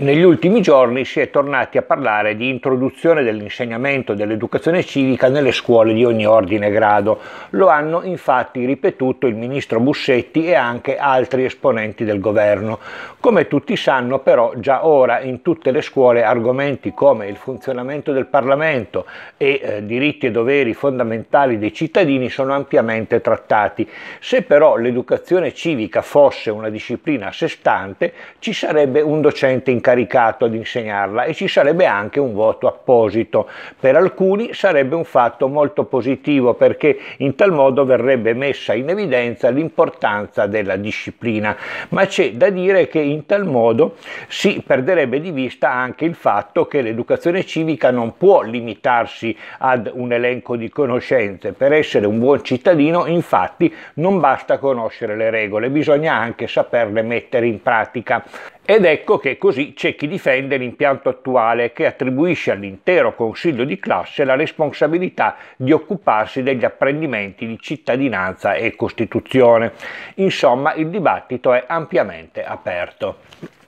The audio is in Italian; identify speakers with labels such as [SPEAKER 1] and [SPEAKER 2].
[SPEAKER 1] Negli ultimi giorni si è tornati a parlare di introduzione dell'insegnamento dell'educazione civica nelle scuole di ogni ordine e grado. Lo hanno infatti ripetuto il ministro Bussetti e anche altri esponenti del governo. Come tutti sanno però già ora in tutte le scuole argomenti come il funzionamento del Parlamento e eh, diritti e doveri fondamentali dei cittadini sono ampiamente trattati. Se però l'educazione civica fosse una disciplina a sé stante ci sarebbe un docente in carica incaricato ad insegnarla e ci sarebbe anche un voto apposito. Per alcuni sarebbe un fatto molto positivo perché in tal modo verrebbe messa in evidenza l'importanza della disciplina, ma c'è da dire che in tal modo si perderebbe di vista anche il fatto che l'educazione civica non può limitarsi ad un elenco di conoscenze. Per essere un buon cittadino, infatti, non basta conoscere le regole, bisogna anche saperle mettere in pratica. Ed ecco che così c'è chi difende l'impianto attuale che attribuisce all'intero consiglio di classe la responsabilità di occuparsi degli apprendimenti di cittadinanza e Costituzione. Insomma, il dibattito è ampiamente aperto.